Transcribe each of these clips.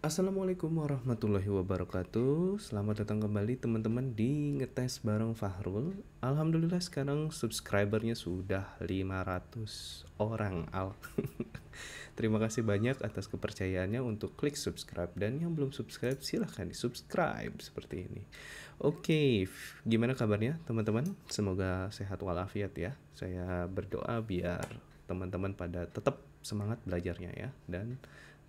Assalamualaikum warahmatullahi wabarakatuh Selamat datang kembali teman-teman di Ngetes Bareng Fahrul Alhamdulillah sekarang subscribernya sudah 500 orang Al Terima kasih banyak atas kepercayaannya untuk klik subscribe Dan yang belum subscribe silahkan di subscribe seperti ini Oke, gimana kabarnya teman-teman? Semoga sehat walafiat ya Saya berdoa biar teman-teman pada tetap semangat belajarnya ya Dan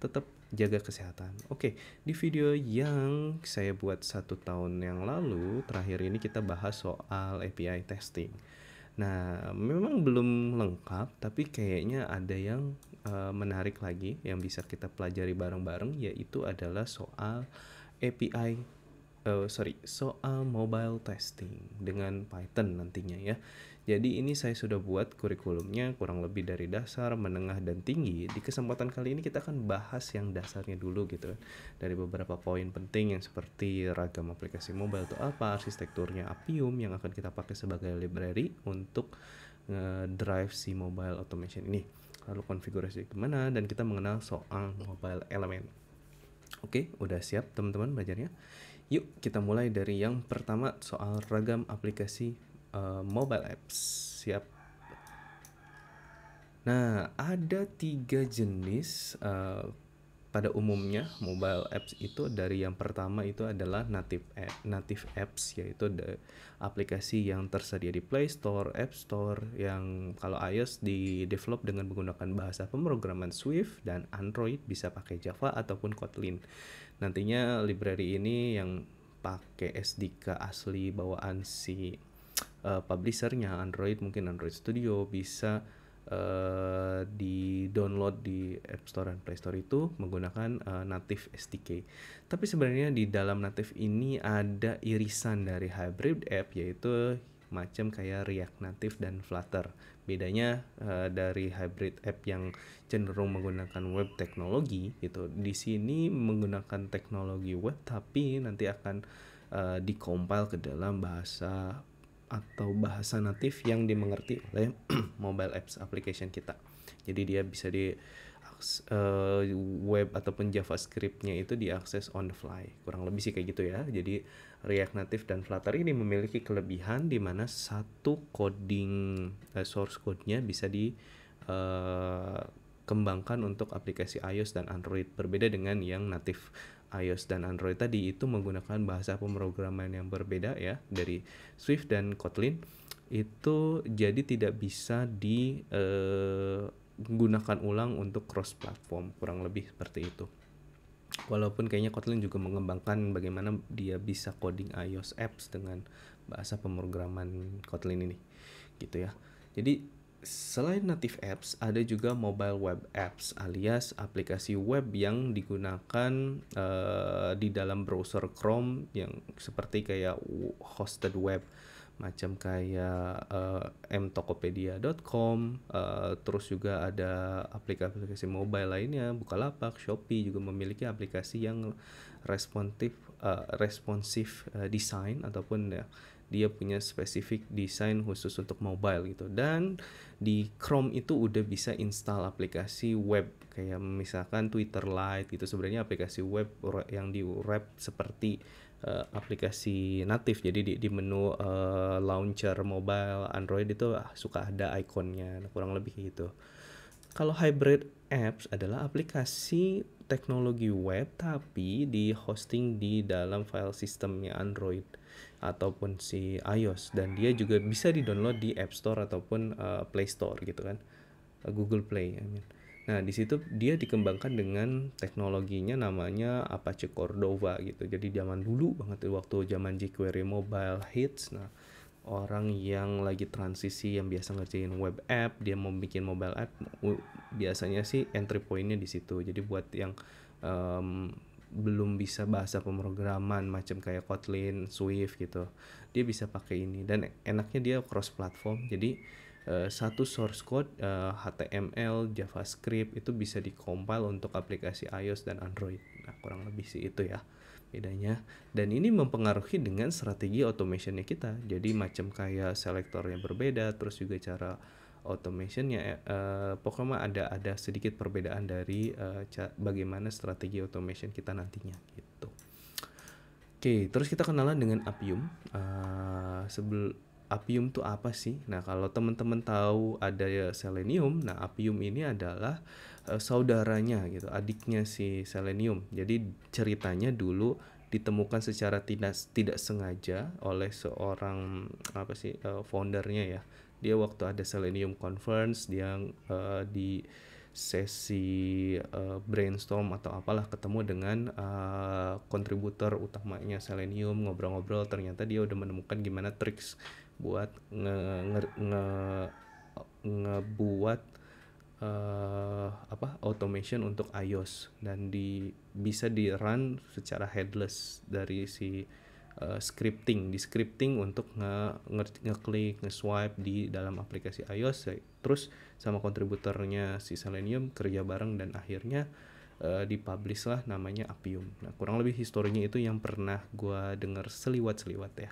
tetap jaga kesehatan. Oke, di video yang saya buat satu tahun yang lalu, terakhir ini kita bahas soal API testing. Nah, memang belum lengkap, tapi kayaknya ada yang uh, menarik lagi yang bisa kita pelajari bareng-bareng, yaitu adalah soal API, uh, eh, sorry, soal mobile testing dengan Python nantinya ya. Jadi ini saya sudah buat kurikulumnya kurang lebih dari dasar, menengah, dan tinggi. Di kesempatan kali ini kita akan bahas yang dasarnya dulu gitu kan. Dari beberapa poin penting yang seperti ragam aplikasi mobile itu apa, arsitekturnya Appium yang akan kita pakai sebagai library untuk eh, drive si mobile automation ini. Lalu konfigurasi gimana dan kita mengenal soal mobile element. Oke, udah siap teman-teman belajarnya? Yuk kita mulai dari yang pertama soal ragam aplikasi Eh, mobile apps. Siap. Nah, ada tiga jenis uh, pada umumnya mobile apps itu dari yang pertama itu adalah native app, native apps yaitu aplikasi yang tersedia di Play Store, App Store yang kalau iOS di develop dengan menggunakan bahasa pemrograman Swift dan Android bisa pakai Java ataupun Kotlin. Nantinya library ini yang pakai SDK asli bawaan si uh, publishernya Android mungkin Android Studio bisa uh, eh, di download di App Store dan Play Store itu menggunakan uh, native SDK. Tapi sebenarnya di dalam native ini ada irisan dari hybrid app yaitu macam kayak React Native dan Flutter. Bedanya uh, dari hybrid app yang cenderung menggunakan web teknologi gitu. Di sini menggunakan teknologi web tapi nanti akan uh, dikompil ke dalam bahasa atau bahasa natif yang dimengerti oleh mobile apps application kita. Jadi dia bisa di uh, web ataupun JavaScriptnya itu diakses on the fly. Kurang lebih sih kayak gitu ya. Jadi React Native dan Flutter ini memiliki kelebihan di mana satu coding uh, source code-nya bisa di uh, kembangkan untuk aplikasi iOS dan Android berbeda dengan yang native iOS dan Android tadi itu menggunakan bahasa pemrograman yang berbeda ya dari Swift dan Kotlin itu jadi tidak bisa digunakan eh, ulang untuk cross platform kurang lebih seperti itu. Walaupun kayaknya Kotlin juga mengembangkan bagaimana dia bisa coding iOS apps dengan bahasa pemrograman Kotlin ini gitu ya. Jadi Selain native apps, ada juga mobile web apps alias aplikasi web yang digunakan uh, di dalam browser Chrome yang seperti kayak hosted web macam kayak uh, eh, mtokopedia.com uh, eh, terus juga ada aplikasi-aplikasi mobile lainnya Bukalapak, Shopee juga memiliki aplikasi yang responsif uh, responsif uh, design ataupun uh, dia punya spesifik desain khusus untuk mobile gitu dan di Chrome itu udah bisa install aplikasi web kayak misalkan Twitter Lite gitu sebenarnya aplikasi web yang di wrap seperti uh, aplikasi natif jadi di, di menu uh, launcher mobile Android itu ah, suka ada ikonnya nah, kurang lebih gitu kalau hybrid apps adalah aplikasi teknologi web tapi di hosting di dalam file sistemnya Android ataupun si iOS dan dia juga bisa di-download di App Store ataupun uh, Play Store gitu kan. Eh, Google Play I mean. Nah, di situ dia dikembangkan dengan teknologinya namanya Apache Cordova gitu. Jadi zaman dulu banget waktu zaman jQuery Mobile Hits. Nah, orang yang lagi transisi yang biasa ngerjain web app, dia mau bikin mobile app, biasanya sih entry pointnya di situ. Jadi buat yang um, belum bisa bahasa pemrograman macam kayak Kotlin, Swift gitu. Dia bisa pakai ini dan enaknya dia cross platform. Jadi uh, satu source code uh, eh, HTML, JavaScript itu bisa dikompil untuk aplikasi iOS dan Android. Nah, kurang lebih sih itu ya bedanya. Dan ini mempengaruhi dengan strategi automationnya kita. Jadi macam kayak selektornya berbeda, terus juga cara automationnya uh, pokoknya ada ada sedikit perbedaan dari uh, bagaimana strategi automation kita nantinya gitu. Oke, terus kita kenalan dengan Apium. Uh, sebelum Appium tuh apa sih? Nah, kalau teman-teman tahu ada Selenium, nah Appium ini adalah uh, saudaranya gitu, adiknya si Selenium. Jadi ceritanya dulu ditemukan secara tidak tidak sengaja oleh seorang apa sih uh, foundernya ya, dia waktu ada Selenium Conference dia uh, di sesi uh, brainstorm atau apalah ketemu dengan eh, kontributor uh, utamanya Selenium ngobrol-ngobrol ternyata dia udah menemukan gimana triks buat nge nge, nge ngebuat uh, apa automation untuk iOS dan di bisa di run secara headless dari si uh, scripting, di scripting untuk ngeklik, nge nge-swipe di dalam aplikasi iOS ya, terus sama kontributornya si Selenium kerja bareng dan akhirnya uh, dipublish lah namanya Appium. Nah, kurang lebih historinya itu yang pernah gue dengar seliwat-seliwat ya.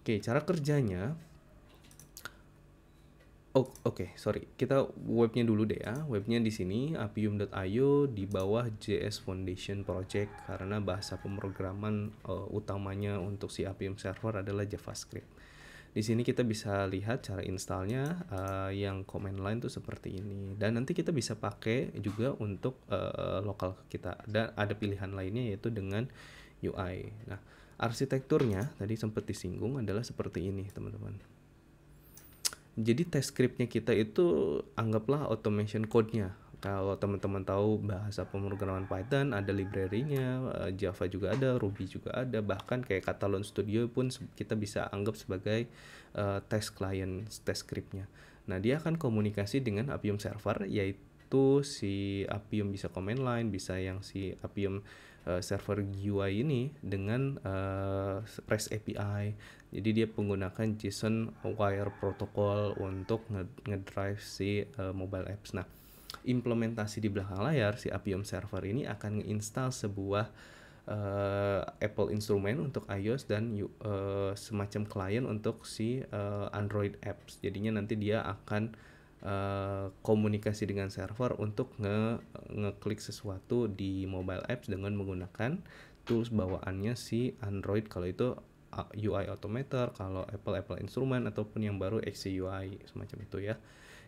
Oke, cara kerjanya oke, okay, sorry. Kita webnya dulu deh ya. Webnya di sini apium.io di bawah JS Foundation Project karena bahasa pemrograman uh, utamanya untuk si Apium server adalah JavaScript. Di sini kita bisa lihat cara installnya uh, yang command line tuh seperti ini. Dan nanti kita bisa pakai juga untuk uh, lokal kita. Dan ada pilihan lainnya yaitu dengan UI. Nah, arsitekturnya tadi sempat disinggung adalah seperti ini, teman-teman. Jadi test scriptnya kita itu anggaplah automation code-nya. Kalau teman-teman tahu bahasa pemrograman Python ada library-nya, eh, Java juga ada, Ruby juga ada, bahkan kayak Catalan Studio pun kita bisa anggap sebagai uh, eh, test client test scriptnya. Nah dia akan komunikasi dengan Appium server yaitu si Appium bisa command line, bisa yang si Appium uh, server GUI ini dengan uh, REST API. Jadi dia menggunakan JSON wire protocol untuk ngedrive si uh, mobile apps. Nah, implementasi di belakang layar si Appium server ini akan menginstal sebuah uh, Apple instrumen untuk iOS dan uh, semacam client untuk si uh, Android apps. Jadinya nanti dia akan Eh, komunikasi dengan server untuk nge ngeklik sesuatu di mobile apps dengan menggunakan tools bawaannya si Android kalau itu UI Automator, kalau Apple Apple Instrument ataupun yang baru XUI semacam itu ya.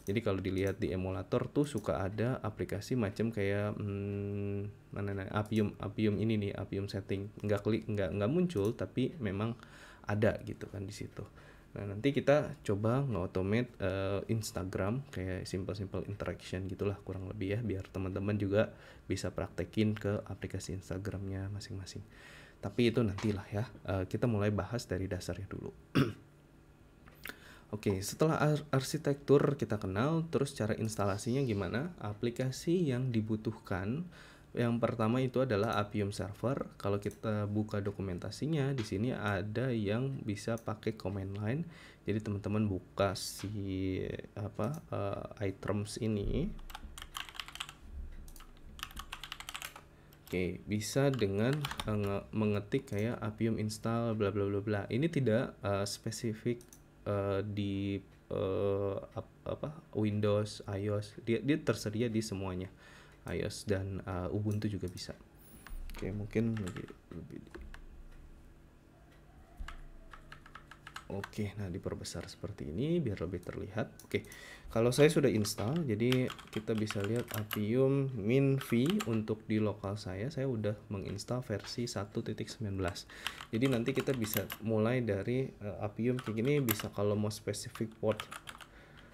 Jadi kalau dilihat di emulator tuh suka ada aplikasi macam kayak hmm, mana nah, Appium Appium ini nih Appium setting nggak klik nggak nggak muncul tapi memang ada gitu kan di situ. Nah, nanti kita coba nge-automate uh, Instagram kayak simple-simple interaction gitulah kurang lebih ya biar teman-teman juga bisa praktekin ke aplikasi Instagramnya masing-masing. Tapi itu nantilah ya. Uh, kita mulai bahas dari dasarnya dulu. Oke, okay, setelah ar arsitektur kita kenal, terus cara instalasinya gimana? Aplikasi yang dibutuhkan yang pertama itu adalah Appium Server. Kalau kita buka dokumentasinya, di sini ada yang bisa pakai command line. Jadi teman-teman buka si apa uh, items ini. Oke, bisa dengan eh, mengetik kayak Appium install bla bla bla bla. Ini tidak uh, spesifik uh, di uh, apa Windows, iOS. Dia dia tersedia di semuanya iOS dan uh, Ubuntu juga bisa. Oke, mungkin lebih lebih Oke, nah diperbesar seperti ini biar lebih terlihat. Oke, kalau saya sudah install, jadi kita bisa lihat Appium Minv untuk di lokal saya, saya udah menginstal versi 1.19. Jadi nanti kita bisa mulai dari uh, Appium kayak gini, bisa kalau mau spesifik port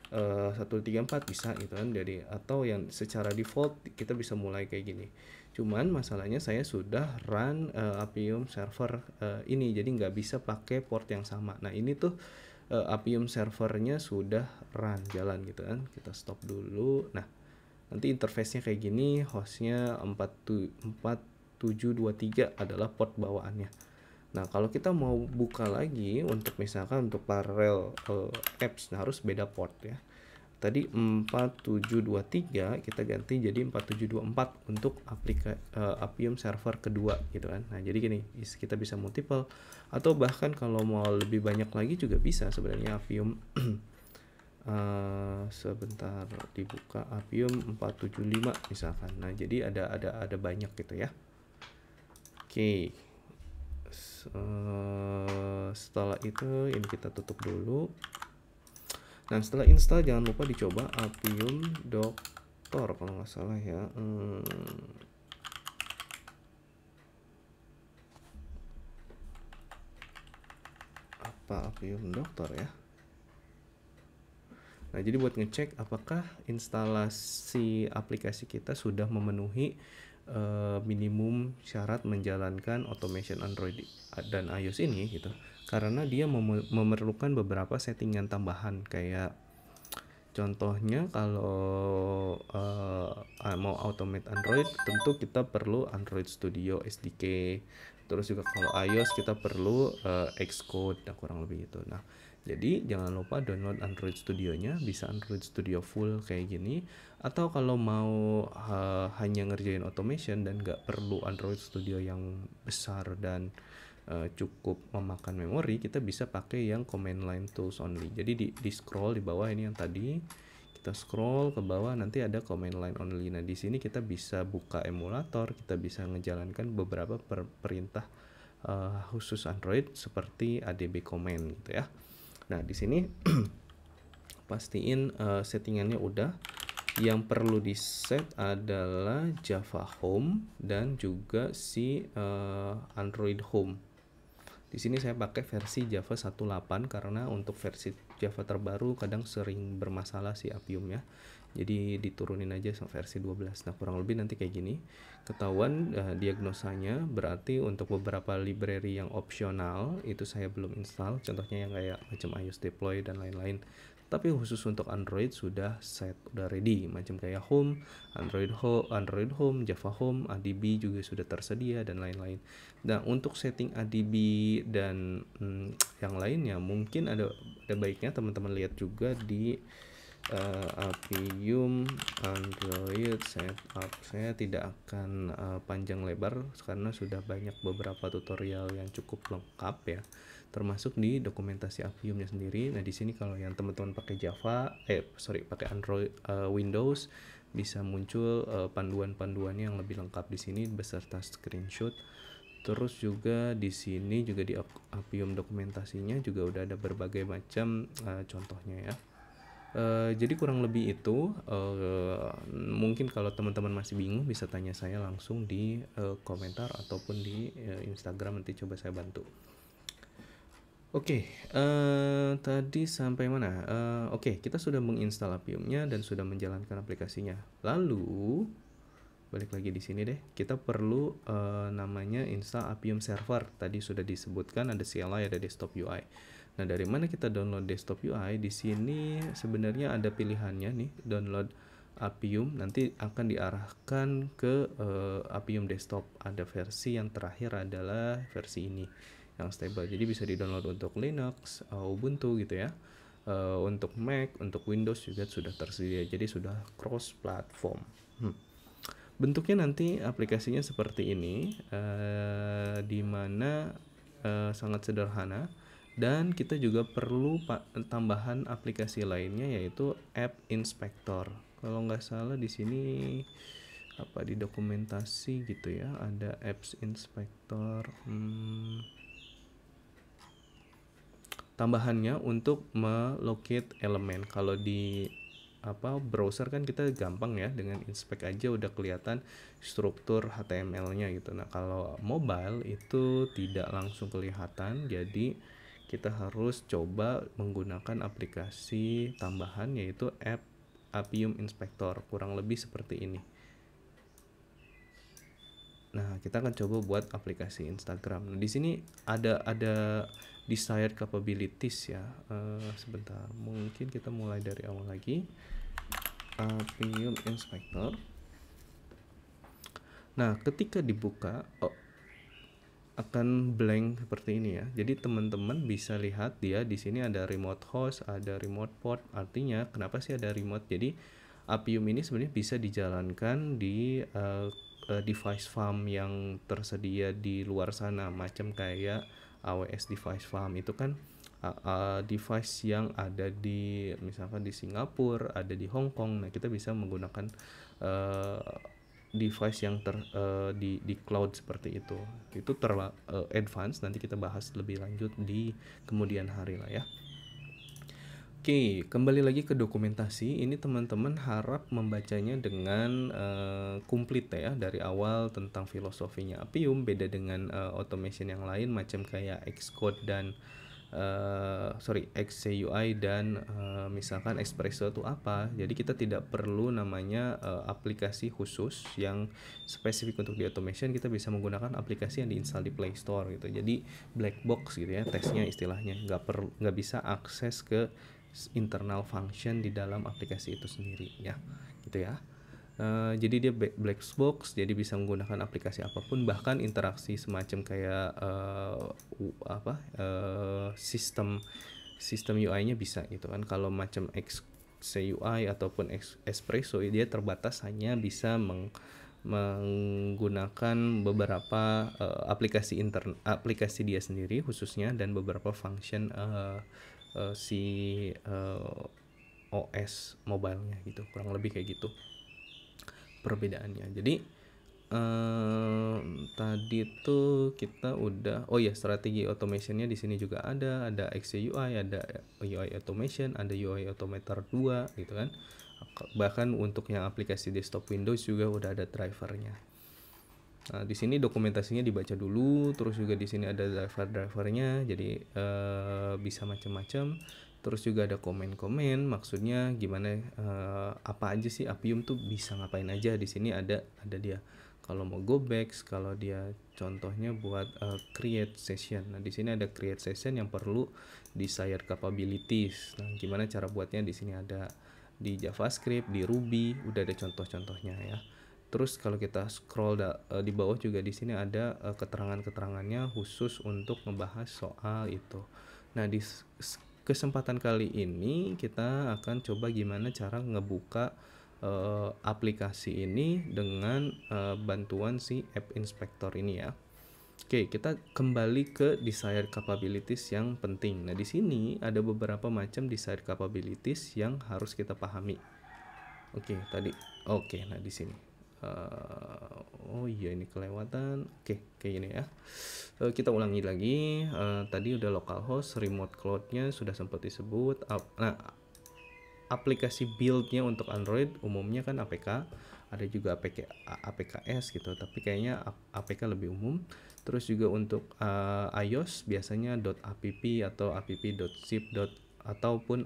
Eh, satu tiga empat bisa gitu kan dari atau yang secara default kita bisa mulai kayak gini cuman masalahnya saya sudah run uh, apium server uh, ini jadi nggak bisa pakai port yang sama nah ini tuh uh, apium servernya sudah run jalan gitu kan kita stop dulu nah nanti interface-nya kayak gini hostnya 4723 adalah port bawaannya Nah, kalau kita mau buka lagi untuk misalkan untuk parallel uh, eh, apps nah harus beda port ya. Tadi 4723 kita ganti jadi 4724 untuk aplika uh, Appium server kedua gitu kan. Nah, jadi gini, kita bisa multiple atau bahkan kalau mau lebih banyak lagi juga bisa sebenarnya Appium Uh, sebentar dibuka Appium 475 misalkan. Nah, jadi ada ada ada banyak gitu ya. Oke. Okay uh, setelah itu ini kita tutup dulu dan setelah install jangan lupa dicoba Appium Doctor kalau nggak salah ya hmm. apa Appium Doctor ya Nah, jadi buat ngecek apakah instalasi aplikasi kita sudah memenuhi Eh, minimum syarat menjalankan automation Android dan iOS ini gitu karena dia memerlukan beberapa settingan tambahan kayak contohnya kalau uh, mau automate Android tentu kita perlu Android Studio SDK terus juga kalau iOS kita perlu uh, Xcode nah, kurang lebih itu nah jadi jangan lupa download Android Studio-nya, bisa Android Studio full kayak gini. Atau kalau mau uh, hanya ngerjain automation dan nggak perlu Android Studio yang besar dan uh, cukup memakan memori, kita bisa pakai yang command line tools only. Jadi di, di scroll di bawah ini yang tadi kita scroll ke bawah nanti ada command line only. Nah di sini kita bisa buka emulator, kita bisa ngejalankan beberapa per perintah uh, khusus Android seperti adb command gitu ya. Nah, di sini pastiin uh, settingannya udah. Yang perlu di set adalah Java Home dan juga si uh, Android Home. Di sini saya pakai versi Java 18 karena untuk versi Java terbaru kadang sering bermasalah si Appium ya jadi diturunin aja versi 12 nah kurang lebih nanti kayak gini ketahuan uh, diagnosanya berarti untuk beberapa library yang opsional itu saya belum install contohnya yang kayak macam iOS deploy dan lain-lain tapi khusus untuk Android sudah set udah ready macam kayak Home, Android Home, Android Home, Java Home, ADB juga sudah tersedia dan lain-lain. Nah untuk setting ADB dan hmm, yang lainnya mungkin ada ada baiknya teman-teman lihat juga di uh, eh, Appium Android setup saya tidak akan uh, panjang lebar karena sudah banyak beberapa tutorial yang cukup lengkap ya termasuk di dokumentasi Appiumnya sendiri nah di sini kalau yang teman-teman pakai Java eh sorry pakai Android uh, Windows bisa muncul uh, panduan-panduannya yang lebih lengkap di sini beserta screenshot terus juga di sini juga di Apium dokumentasinya juga udah ada berbagai macam uh, contohnya ya Eh, jadi kurang lebih itu uh, mungkin kalau teman-teman masih bingung bisa tanya saya langsung di uh, komentar ataupun di uh, Instagram nanti coba saya bantu. Oke, okay, uh, tadi sampai mana? Uh, Oke, okay, kita sudah menginstal Apiumnya dan sudah menjalankan aplikasinya. Lalu balik lagi di sini deh, kita perlu uh, namanya install Apium server. Tadi sudah disebutkan ada CLI ada desktop UI. Nah, dari mana kita download desktop UI? Di sini sebenarnya ada pilihannya nih, download Appium nanti akan diarahkan ke uh, Appium desktop. Ada versi yang terakhir adalah versi ini yang stable. Jadi bisa di-download untuk Linux, eh, Ubuntu gitu ya. Uh, untuk Mac, untuk Windows juga sudah tersedia. Jadi sudah cross platform. Hmm. Bentuknya nanti aplikasinya seperti ini uh, di mana uh, sangat sederhana dan kita juga perlu tambahan aplikasi lainnya yaitu app inspector kalau nggak salah di sini apa di dokumentasi gitu ya ada apps inspector hmm, tambahannya untuk melocate elemen kalau di apa browser kan kita gampang ya dengan inspect aja udah kelihatan struktur HTML-nya gitu. Nah, kalau mobile itu tidak langsung kelihatan jadi kita harus coba menggunakan aplikasi tambahan yaitu app Apium Inspector kurang lebih seperti ini Nah, kita akan coba buat aplikasi Instagram. Nah, di sini ada ada desired capabilities ya. Uh, sebentar, mungkin kita mulai dari awal lagi. Apium Inspector. Nah, ketika dibuka, oh, akan blank seperti ini ya. Jadi teman-teman bisa lihat dia di sini ada remote host, ada remote port. Artinya kenapa sih ada remote? Jadi Appium ini sebenarnya bisa dijalankan di uh, device farm yang tersedia di luar sana, macam kayak AWS device farm itu kan uh, uh, device yang ada di misalkan di Singapura, ada di Hong Kong. Nah, kita bisa menggunakan device yang ter uh, di di cloud seperti itu. Itu ter uh, eh, advance nanti kita bahas lebih lanjut di kemudian hari lah ya. Oke, kembali lagi ke dokumentasi. Ini teman-teman harap membacanya dengan uh, komplit ya dari awal tentang filosofinya apium beda dengan uh, automation yang lain macam kayak Xcode dan Eh, sorry XCUI dan uh, misalkan Espresso itu apa. Jadi kita tidak perlu namanya uh, aplikasi khusus yang spesifik untuk di automation. Kita bisa menggunakan aplikasi yang diinstal di Play Store gitu. Jadi black box gitu ya tesnya istilahnya. Nggak perlu nggak bisa akses ke internal function di dalam aplikasi itu sendiri ya. Gitu ya. Eh, jadi dia black box, jadi bisa menggunakan aplikasi apapun, bahkan interaksi semacam kayak uh, apa uh, sistem sistem UI-nya bisa gitu kan. Kalau macam X CUI ataupun X Espresso dia terbatas hanya bisa meng menggunakan beberapa uh, aplikasi intern aplikasi dia sendiri khususnya dan beberapa function uh, uh, si uh, OS nya gitu kurang lebih kayak gitu perbedaannya jadi um, tadi tuh kita udah oh ya strategi automationnya di sini juga ada ada XUI ada UI automation ada UI automator 2 gitu kan bahkan untuk yang aplikasi desktop Windows juga udah ada drivernya Nah, di sini dokumentasinya dibaca dulu, terus juga di sini ada driver-drivernya, jadi uh, bisa macam-macam terus juga ada komen-komen maksudnya gimana uh, apa aja sih apium tuh bisa ngapain aja di sini ada ada dia kalau mau go back kalau dia contohnya buat uh, create session nah di sini ada create session yang perlu desired capabilities nah gimana cara buatnya di sini ada di JavaScript di Ruby udah ada contoh-contohnya ya Terus kalau kita scroll da, uh, di bawah juga di sini ada uh, keterangan-keterangannya khusus untuk membahas soal itu. Nah, di kesempatan kali ini kita akan coba gimana cara ngebuka uh, aplikasi ini dengan uh, bantuan si App Inspector ini ya. Oke, kita kembali ke desired capabilities yang penting. Nah, di sini ada beberapa macam desired capabilities yang harus kita pahami. Oke, tadi. Oke, nah di sini uh, oh iya ini kelewatan oke okay, kayak gini ya uh, kita ulangi lagi uh, tadi udah localhost remote cloudnya sudah sempat disebut uh, nah aplikasi buildnya untuk Android umumnya kan APK ada juga APK APKS gitu tapi kayaknya APK lebih umum terus juga untuk uh, iOS biasanya .app atau app.zip ataupun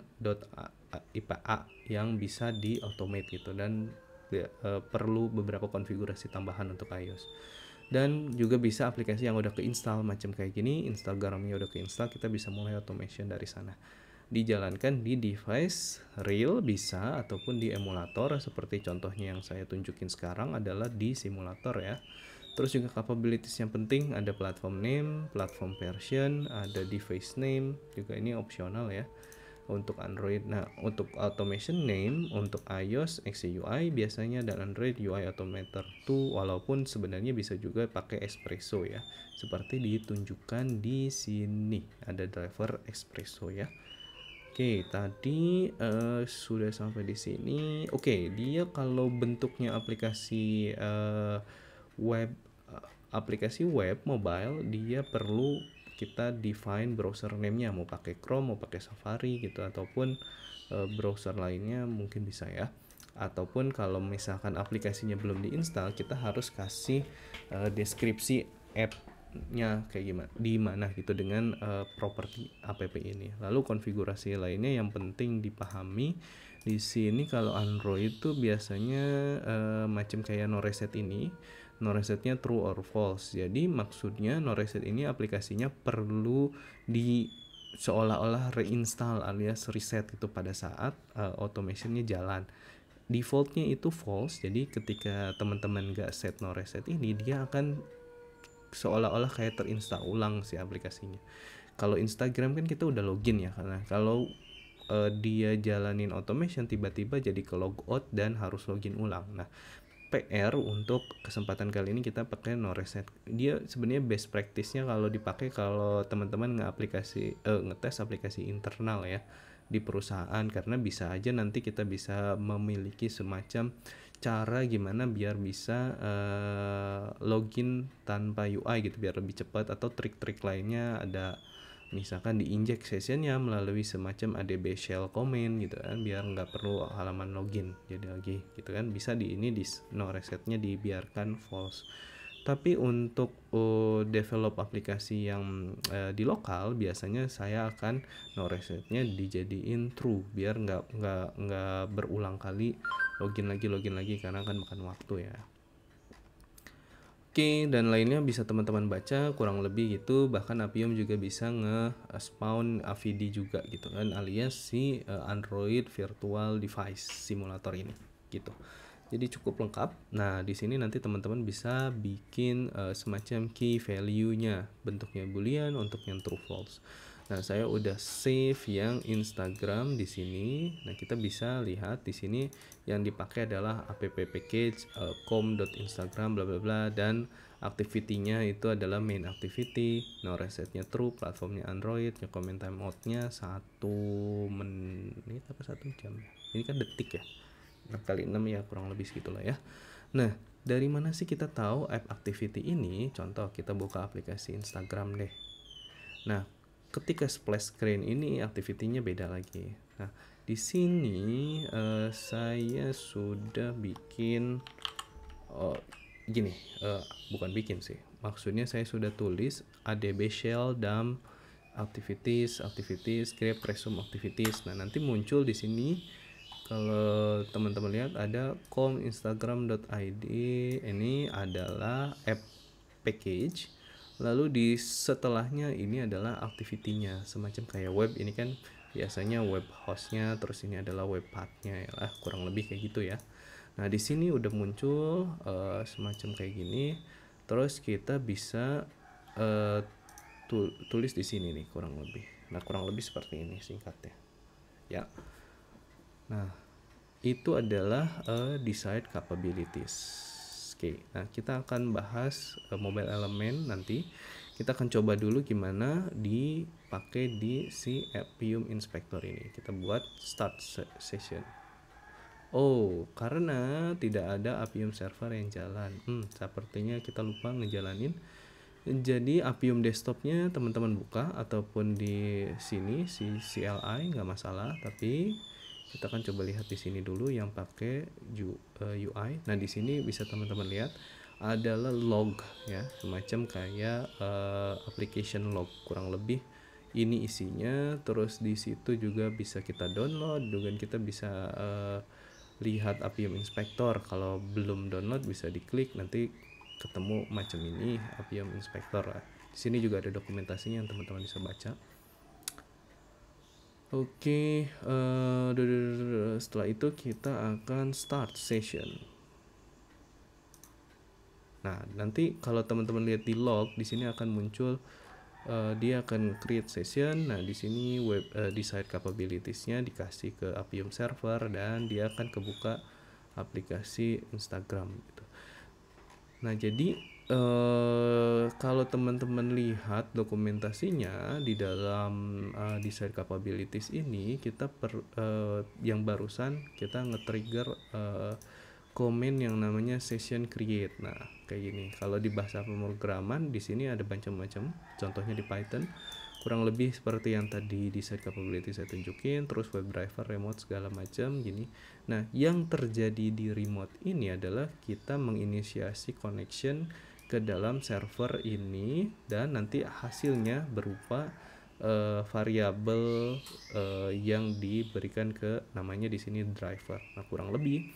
.ipa yang bisa di automate gitu dan Gitu ya, uh, perlu beberapa konfigurasi tambahan untuk iOS dan juga bisa aplikasi yang udah keinstall macam kayak gini Instagramnya udah keinstall kita bisa mulai automation dari sana dijalankan di device real bisa ataupun di emulator seperti contohnya yang saya tunjukin sekarang adalah di simulator ya terus juga capabilities yang penting ada platform name platform version ada device name juga ini opsional ya untuk Android. Nah, untuk automation name untuk iOS XUI biasanya dan Android UI Automator 2 walaupun sebenarnya bisa juga pakai Espresso ya. Seperti ditunjukkan di sini ada driver Espresso ya. Oke, tadi uh, sudah sampai di sini. Oke, dia kalau bentuknya aplikasi uh, web eh, aplikasi web mobile dia perlu kita define browser name-nya mau pakai Chrome mau pakai Safari gitu ataupun e, browser lainnya mungkin bisa ya ataupun kalau misalkan aplikasinya belum diinstal kita harus kasih e, deskripsi app-nya kayak gimana di mana gitu dengan e, properti app ini lalu konfigurasi lainnya yang penting dipahami di sini kalau Android itu biasanya e, macam kayak no reset ini no resetnya true or false. Jadi maksudnya no reset ini aplikasinya perlu di seolah-olah reinstall alias reset itu pada saat uh, automationnya jalan. Defaultnya itu false, jadi ketika teman-teman gak set no reset ini dia akan seolah-olah kayak terinstall ulang si aplikasinya. Kalau Instagram kan kita udah login ya karena kalau eh, dia jalanin automation tiba-tiba jadi ke logout dan harus login ulang. Nah, PR untuk kesempatan kali ini kita pakai no reset. Dia sebenarnya best practice-nya kalau dipakai kalau teman-teman ngeaplikasi eh, ngetes aplikasi internal ya di perusahaan karena bisa aja nanti kita bisa memiliki semacam cara gimana biar bisa uh, login tanpa UI gitu biar lebih cepat atau trik-trik lainnya ada misalkan diinjek sessionnya melalui semacam adb shell command gitu kan biar nggak perlu halaman login jadi lagi gitu kan bisa di ini di no resetnya dibiarkan false tapi untuk uh, develop aplikasi yang uh, di lokal biasanya saya akan no resetnya dijadiin true biar nggak nggak nggak berulang kali login lagi login lagi karena akan makan waktu ya Oke dan lainnya bisa teman-teman baca kurang lebih gitu bahkan Apium juga bisa nge-spawn eh, AVD juga gitu kan alias si eh, Android virtual device simulator ini gitu jadi cukup lengkap. Nah, di sini nanti teman-teman bisa bikin uh, semacam key value-nya, bentuknya boolean untuk yang true false. Nah, saya udah save yang Instagram di sini. Nah, kita bisa lihat di sini yang dipakai adalah app package uh, eh, instagram bla bla bla dan activity-nya itu adalah main activity, no nah, resetnya true, platformnya Android, ya comment timeoutnya nya 1 menit apa satu jam ya? Ini kan detik ya. 6 kali 6 ya kurang lebih segitulah ya. Nah, dari mana sih kita tahu app activity ini? Contoh kita buka aplikasi Instagram deh. Nah, ketika splash screen ini aktivitinya beda lagi. Nah, di sini uh, saya sudah bikin uh, gini, uh, bukan bikin sih. Maksudnya saya sudah tulis ADB shell dump activities, activities, create resume activities. Nah, nanti muncul di sini kalau teman-teman lihat ada com instagram.id ini adalah app package lalu di setelahnya ini adalah activity semacam kayak web ini kan biasanya web hostnya terus ini adalah web partnya ya lah kurang lebih kayak gitu ya nah di sini udah muncul uh, semacam kayak gini terus kita bisa uh, tu tulis di sini nih kurang lebih nah kurang lebih seperti ini singkatnya ya nah itu adalah uh, eh, desired capabilities Oke, Nah, kita akan bahas uh, mobile element nanti. Kita akan coba dulu gimana dipakai di si Appium Inspector ini. Kita buat start session. Oh, karena tidak ada Appium server yang jalan. Hmm, sepertinya kita lupa ngejalanin. Jadi Appium desktopnya teman-teman buka ataupun di sini si CLI nggak masalah, tapi kita akan coba lihat di sini dulu yang pakai UI eh, nah di sini bisa teman-teman lihat adalah log ya semacam kayak uh, application log kurang lebih ini isinya terus di situ juga bisa kita download dengan kita bisa uh, lihat Appium Inspector kalau belum download bisa diklik nanti ketemu macam ini Appium Inspector di sini juga ada dokumentasinya yang teman-teman bisa baca Oke, okay, eh, uh, setelah itu kita akan start session. Nah, nanti kalau teman-teman lihat di log, di sini akan muncul uh, dia akan create session. Nah, di sini web uh, eh, design capabilities-nya dikasih ke Appium server dan dia akan kebuka aplikasi Instagram gitu. Nah, jadi Eh, kalau teman-teman lihat dokumentasinya di dalam uh, desain capabilities ini kita per uh, yang barusan kita nge-trigger uh, komen yang namanya session create. Nah, kayak gini. Kalau di bahasa pemrograman di sini ada macam-macam. Contohnya di Python kurang lebih seperti yang tadi desain capability saya tunjukin, terus web driver, remote segala macam gini. Nah, yang terjadi di remote ini adalah kita menginisiasi connection ke dalam server ini dan nanti hasilnya berupa uh, variabel uh, yang diberikan ke namanya di sini driver. Nah, kurang lebih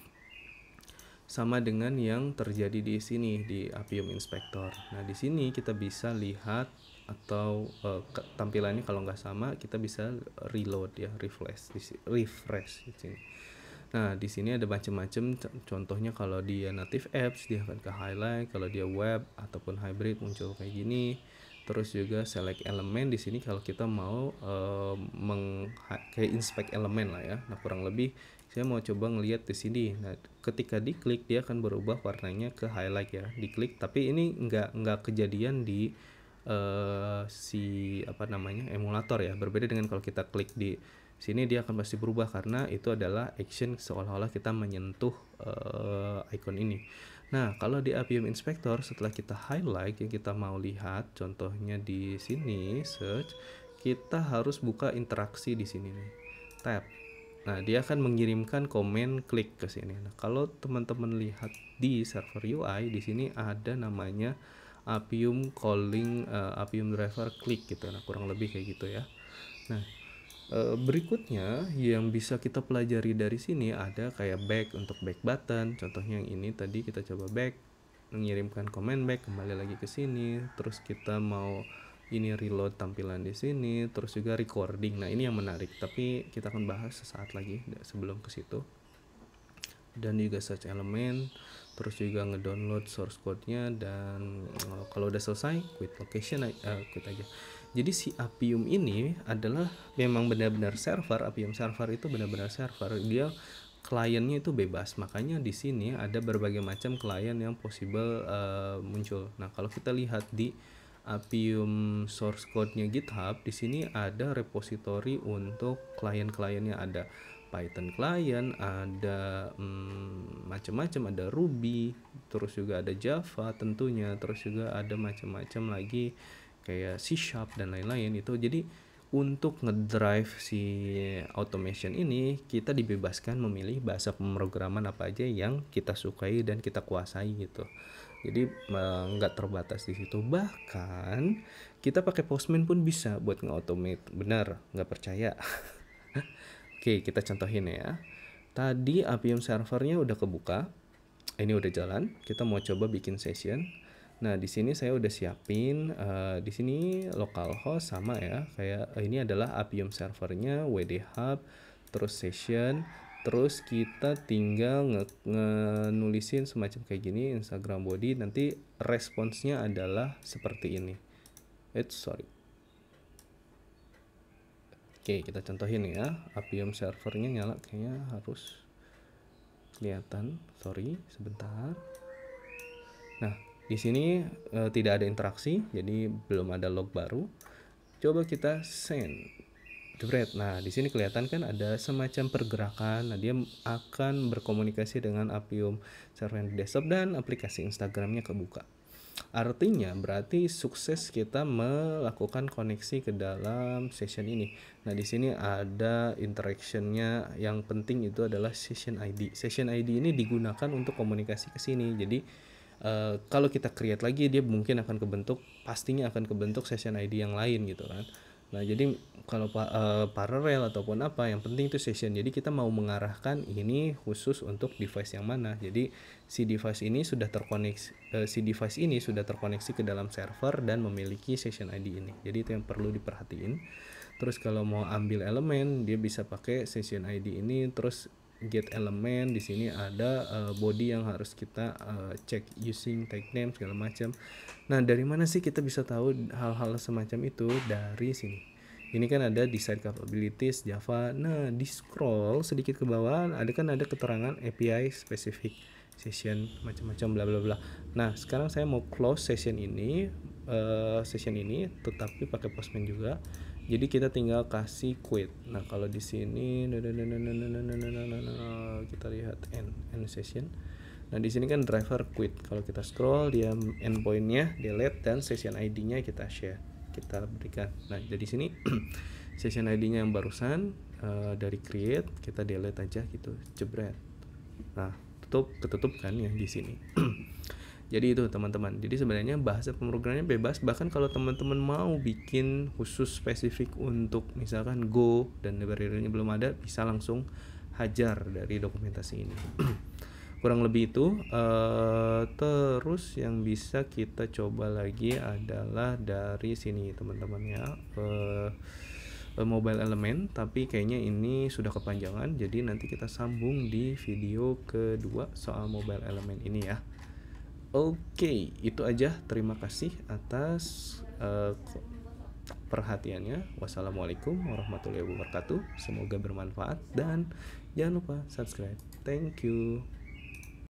sama dengan yang terjadi di sini di Appium Inspector. Nah, di sini kita bisa lihat atau uh, tampilannya kalau nggak sama kita bisa reload ya, refresh refresh di sini. Nah, di sini ada macam-macam contohnya kalau dia native apps dia akan ke highlight, kalau dia web ataupun hybrid muncul kayak gini. Terus juga select element di sini kalau kita mau uh, meng kayak inspect elemen lah ya. Nah, kurang lebih saya mau coba ngelihat di sini. Nah, ketika diklik dia akan berubah warnanya ke highlight ya. Diklik tapi ini enggak nggak kejadian di uh, si apa namanya emulator ya. Berbeda dengan kalau kita klik di sini dia akan pasti berubah karena itu adalah action seolah-olah kita menyentuh uh, icon ini. Nah, kalau di APM Inspector setelah kita highlight yang kita mau lihat contohnya di sini search, kita harus buka interaksi di sini nih. Tab. Nah, dia akan mengirimkan komen klik ke sini. Nah, kalau teman-teman lihat di server UI di sini ada namanya Apium calling uh, Apium driver klik gitu. Nah, kurang lebih kayak gitu ya. Nah, Eh, berikutnya yang bisa kita pelajari dari sini ada kayak back untuk back button contohnya yang ini tadi kita coba back mengirimkan command back kembali lagi ke sini terus kita mau ini reload tampilan di sini terus juga recording nah ini yang menarik tapi kita akan bahas sesaat lagi sebelum ke situ dan juga search element terus juga ngedownload source code-nya dan eh, kalau udah selesai quit location uh, quit aja jadi si Apium ini adalah memang benar-benar server, Apium server itu benar-benar server. Dia kliennya itu bebas. Makanya di sini ada berbagai macam klien yang possible uh, muncul. Nah, kalau kita lihat di Apium source code-nya GitHub, di sini ada repository untuk klien-kliennya ada Python client, ada hmm, macam-macam, ada Ruby, terus juga ada Java tentunya, terus juga ada macam-macam lagi kayak C Sharp dan lain-lain itu jadi untuk ngedrive si automation ini kita dibebaskan memilih bahasa pemrograman apa aja yang kita sukai dan kita kuasai gitu jadi nggak eh, terbatas di situ bahkan kita pakai postman pun bisa buat nge Bener, benar nggak percaya oke kita contohin ya tadi APM servernya udah kebuka ini udah jalan kita mau coba bikin session Nah, di sini saya udah siapin uh, di sini localhost sama ya. Kayak uh, ini adalah Appium servernya WD Hub terus session terus kita tinggal nge, nulisin semacam kayak gini Instagram body nanti responsnya adalah seperti ini. It's eh, sorry. Oke, kita contohin ya. Appium servernya nyala kayaknya harus kelihatan. Sorry, sebentar. Nah, di sini e, tidak ada interaksi, jadi belum ada log baru. Coba kita send. red Nah, di sini kelihatan kan ada semacam pergerakan. Nah, dia akan berkomunikasi dengan Appium server desktop dan aplikasi Instagramnya kebuka. Artinya berarti sukses kita melakukan koneksi ke dalam session ini. Nah, di sini ada interactionnya yang penting itu adalah session ID. Session ID ini digunakan untuk komunikasi ke sini. Jadi Eh, kalau kita create lagi dia mungkin akan kebentuk pastinya akan kebentuk session ID yang lain gitu kan nah jadi kalau uh, paralel ataupun apa yang penting itu session jadi kita mau mengarahkan ini khusus untuk device yang mana jadi si device ini sudah terkoneksi uh, si device ini sudah terkoneksi ke dalam server dan memiliki session ID ini jadi itu yang perlu diperhatiin terus kalau mau ambil elemen dia bisa pakai session ID ini terus get element di sini ada uh, body yang harus kita uh, eh, cek using tag name segala macam nah dari mana sih kita bisa tahu hal-hal semacam itu dari sini ini kan ada design capabilities Java nah di scroll sedikit ke bawah ada kan ada keterangan API specific session macam-macam bla bla bla nah sekarang saya mau close session ini uh, session ini tetapi pakai postman juga jadi kita tinggal kasih quit nah kalau di sini kita lihat end end session nah di sini kan driver quit kalau kita scroll dia endpointnya delete dan session id-nya kita share kita berikan nah jadi sini session id-nya yang barusan uh, dari create kita delete aja gitu jebret nah tutup ketutup kan yang di sini jadi itu teman-teman jadi sebenarnya bahasa pemrogramnya bebas bahkan kalau teman-teman mau bikin khusus spesifik untuk misalkan Go dan library-nya belum ada bisa langsung hajar dari dokumentasi ini kurang lebih itu uh, terus yang bisa kita coba lagi adalah dari sini teman-teman ya uh, mobile element tapi kayaknya ini sudah kepanjangan jadi nanti kita sambung di video kedua soal mobile element ini ya Oke, okay, itu aja. Terima kasih atas uh, perhatiannya. Wassalamualaikum warahmatullahi wabarakatuh. Semoga bermanfaat dan jangan lupa subscribe. Thank you.